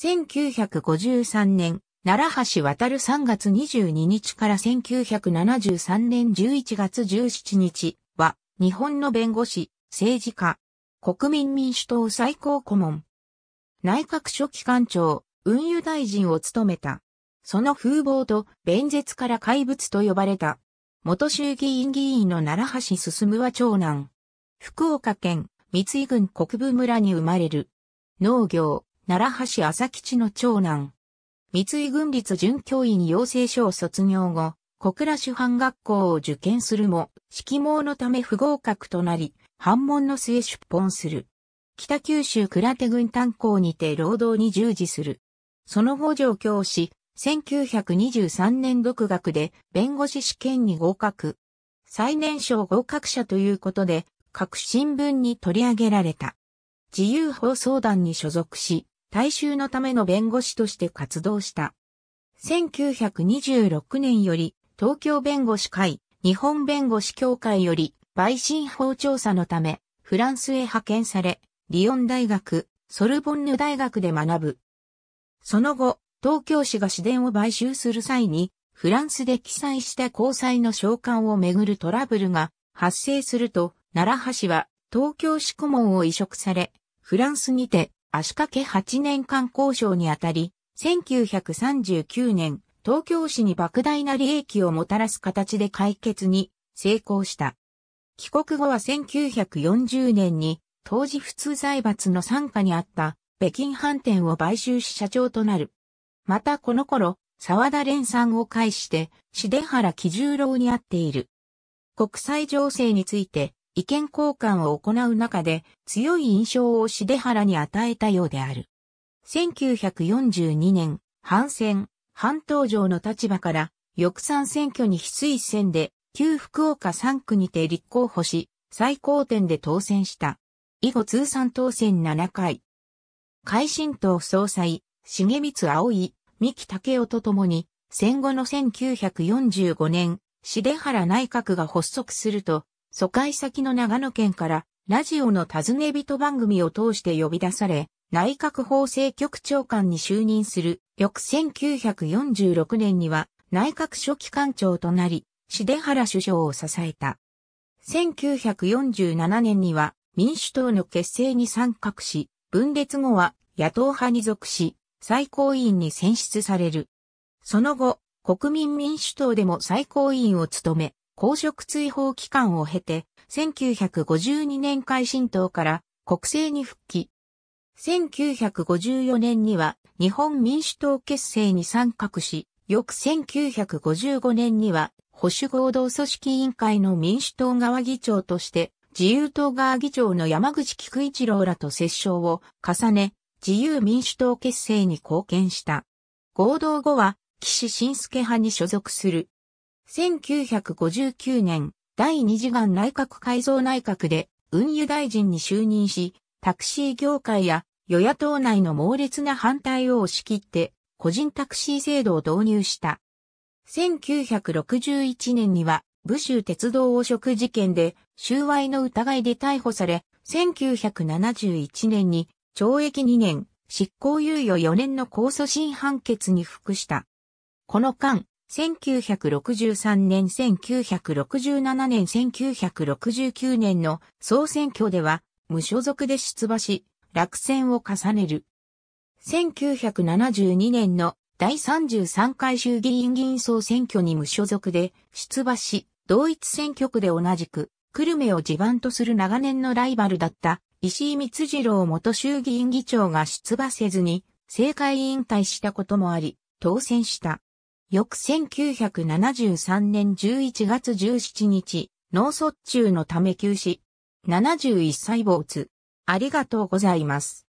1953年、奈良橋渡る3月22日から1973年11月17日は、日本の弁護士、政治家、国民民主党最高顧問、内閣書記官庁、運輸大臣を務めた。その風貌と弁舌から怪物と呼ばれた。元衆議院議員の奈良橋進は長男。福岡県三井郡国分村に生まれる。農業、奈良橋朝吉の長男。三井軍立准教員養成所を卒業後、小倉主犯学校を受験するも、揮網のため不合格となり、反問の末出奔する。北九州倉手軍炭鉱にて労働に従事する。その後上京し、1923年独学で弁護士試験に合格。最年少合格者ということで、各新聞に取り上げられた。自由放送団に所属し、大衆のための弁護士として活動した。1926年より東京弁護士会、日本弁護士協会より陪審法調査のためフランスへ派遣され、リヨン大学、ソルボンヌ大学で学ぶ。その後、東京市が市電を買収する際に、フランスで記載した交際の召喚をめぐるトラブルが発生すると、奈良橋は東京市顧問を移植され、フランスにて足掛け8年間交渉にあたり、1939年、東京市に莫大な利益をもたらす形で解決に成功した。帰国後は1940年に、当時普通財閥の傘下にあった北京飯店を買収し社長となる。またこの頃、沢田連さんを介して、市デ原喜十郎に会っている。国際情勢について、意見交換を行う中で強い印象をしデに与えたようである。1942年、反戦、反島上の立場から、翌参選挙に非推薦で、旧福岡3区にて立候補し、最高点で当選した。以後通算当選7回。海進党総裁、重光葵、三木武夫と共に、戦後の1945年、シデ内閣が発足すると、疎開先の長野県からラジオの尋ね人番組を通して呼び出され、内閣法制局長官に就任する、翌1946年には内閣書記官長となり、シ原首相を支えた。1947年には民主党の結成に参画し、分裂後は野党派に属し、最高委員に選出される。その後、国民民主党でも最高委員を務め、公職追放期間を経て、1952年改新党から国政に復帰。1954年には日本民主党結成に参画し、翌1955年には保守合同組織委員会の民主党側議長として自由党側議長の山口菊一郎らと折衝を重ね、自由民主党結成に貢献した。合同後は、岸信介派に所属する。1959年、第二次元内閣改造内閣で運輸大臣に就任し、タクシー業界や与野党内の猛烈な反対を押し切って、個人タクシー制度を導入した。1961年には、武州鉄道汚職事件で、収賄の疑いで逮捕され、1971年に懲役2年、執行猶予4年の控訴審判決に服した。この間、1963年、1967年、1969年の総選挙では無所属で出馬し、落選を重ねる。1972年の第33回衆議院議員総選挙に無所属で出馬し、同一選挙区で同じく、久留米を地盤とする長年のライバルだった石井光次郎元衆議院議長が出馬せずに政界引退したこともあり、当選した。翌1973年11月17日、脳卒中のため休止。71歳つ。ありがとうございます。